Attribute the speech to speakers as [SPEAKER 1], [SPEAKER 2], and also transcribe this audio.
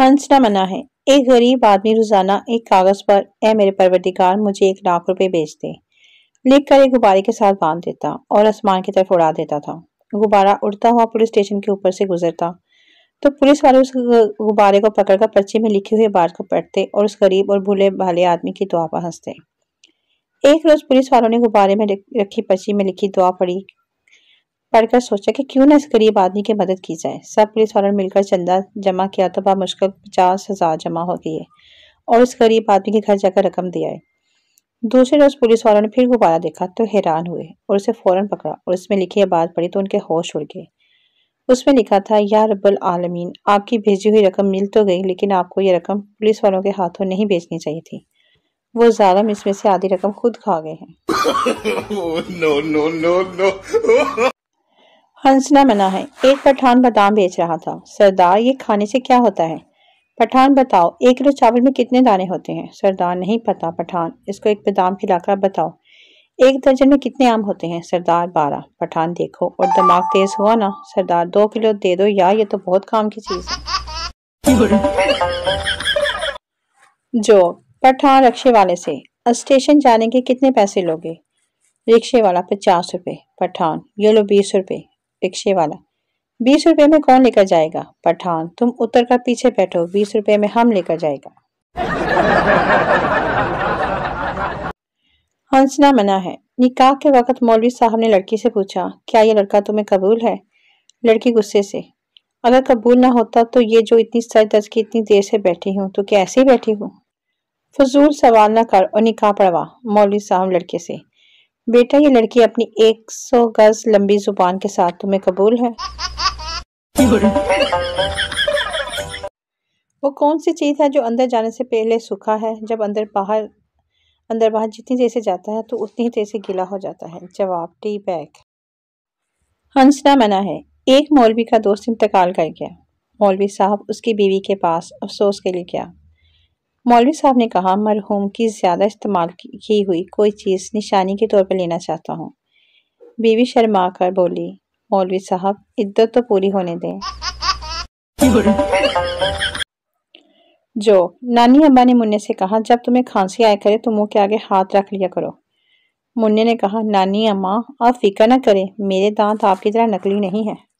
[SPEAKER 1] हंसना मना है एक गरीब आदमी रोजाना एक कागज पर ए मेरे परवरदिगार मुझे एक लाख रुपए बेच दे लिख कर एक गुब्बारे के साथ बांध देता और आसमान की तरफ उड़ा देता था गुब्बारा उड़ता हुआ पुलिस स्टेशन के ऊपर से गुजरता तो पुलिस वाले उस गुब्बारे को पकड़कर पर्ची में लिखे हुए बात को पटते और उस गरीब और भूले भाले आदमी की दुआ पर हंसते एक रोज पुलिस वालों ने गुब्बारे में रखी पर्ची में लिखी दुआ पढ़ी पढ़कर सोचा कि क्यों ना इस गरीब आदमी की मदद की जाए सब पुलिस वालों ने मिलकर चंदा जमा किया तो बहुत मुश्किल पचास हज़ार जमा हो गई है और उस गरीब आदमी के घर जाकर रकम दिया है दूसरे रोज़ पुलिस वालों ने फिर गुब्बारा देखा तो हैरान हुए और उसे फ़ौरन पकड़ा और उसमें लिखी है बात पड़ी तो उनके होश उड़ गए उसमें लिखा था या रब्बल आलमीन आपकी भेजी हुई रकम मिल तो गई लेकिन आपको यह रकम पुलिस वालों के हाथों नहीं बेचनी चाहिए थी वो जालम इसमें से आधी रकम खुद खा गए हैं नो नो नो नो हंसना मना है एक पठान बादाम बेच रहा था सरदार ये खाने से क्या होता है पठान बताओ एक किलो चावल में कितने दाने होते हैं सरदार नहीं पता पठान इसको एक बादाम खिलाकर बताओ एक दर्जन में कितने आम होते हैं सरदार बारह पठान देखो और दिमाग तेज हुआ ना सरदार दो किलो दे दो यार ये तो बहुत काम की चीज है जो पठान रक्षे वाले से स्टेशन जाने के कितने पैसे लोगे रिक्शे वाला पचास रुपए पठान ये लो बीस रुपए रिक्शे वाला बीस रुपए में कौन लेकर जाएगा पठान तुम उतर कर पीछे बैठो बीस रुपए में हम लेकर जाएगा हंसना मना है निकाह के वक्त मौलवी साहब ने लड़की से पूछा क्या ये लड़का तुम्हें कबूल है लड़की गुस्से से अगर कबूल ना होता तो ये जो इतनी सर दर्ज की इतनी देर से बैठी हूँ तो क्या ऐसे ही बैठी हूँ फजूल सवाल ना कर और निकाह पढ़वा मौलवी साहब लड़के से बेटा ये लड़की अपनी 100 गज लंबी जुबान के साथ तुम्हें कबूल है वो कौन सी चीज़ है जो अंदर जाने से पहले सूखा है जब अंदर बाहर अंदर बाहर जितनी देर से जाता है तो उतनी देर से गीला हो जाता है जवाब टी बैग हंसना मना है एक मौलवी का दोस्त इंतकाल कर गया मौलवी साहब उसकी बीवी के पास अफसोस के लिए गया मौलवी साहब ने कहा मरहूम की ज़्यादा इस्तेमाल की हुई कोई चीज़ निशानी के तौर पर लेना चाहता हूँ बीवी शर्मा कर बोली मौलवी साहब इद्दत तो पूरी होने दें जो नानी अम्मा ने मुन्ने से कहा जब तुम्हें खांसी आया करे तो मुंह के आगे हाथ रख लिया करो मुन्ने ने कहा नानी अम्मा आप फिक्र न करें मेरे दांत आपकी तरह नकली नहीं है